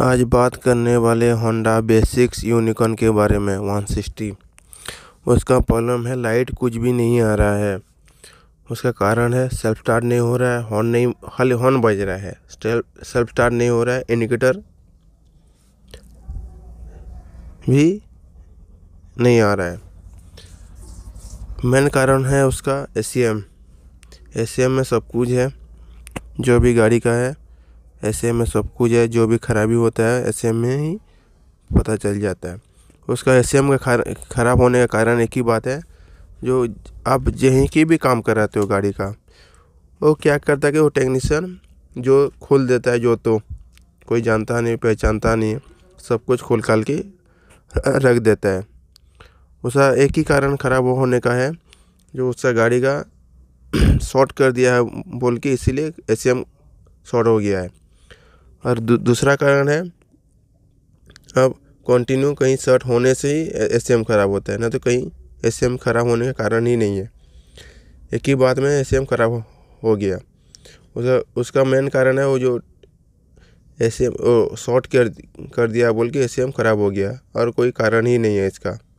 आज बात करने वाले होंडा बेसिक्स यूनिकॉर्न के बारे में वन सिक्सटी उसका प्रॉब्लम है लाइट कुछ भी नहीं आ रहा है उसका कारण है सेल्फ स्टार्ट नहीं हो रहा है हॉर्न नहीं खाली हॉर्न बज रहा है सेल्फ स्टार्ट नहीं हो रहा है इंडिकेटर भी नहीं आ रहा है मेन कारण है उसका ए सी एम में सब कुछ है जो भी गाड़ी का है ऐसे में सब कुछ है जो भी खराबी होता है ऐसे में ही पता चल जाता है उसका एस का ख़राब होने का कारण एक ही बात है जो आप जहीं की भी काम कराते हो गाड़ी का वो क्या करता है कि वो टेक्नीशियन जो खोल देता है जो तो कोई जानता नहीं पहचानता नहीं सब कुछ खोल खाल के रख देता है उसका एक ही कारण ख़राब होने का है जो उसका गाड़ी का शॉर्ट कर दिया है बोल के इसीलिए ए शॉर्ट हो गया है और दू, दूसरा कारण है अब कंटिन्यू कहीं शर्ट होने से ही एस e ख़राब होता है ना तो कहीं एस e ख़राब होने का कारण ही नहीं है एक ही बात में एस e ख़राब हो गया उसका उसका मेन कारण है वो जो एस शॉर्ट कर कर दिया बोल के एस ख़राब हो गया और कोई कारण ही नहीं है इसका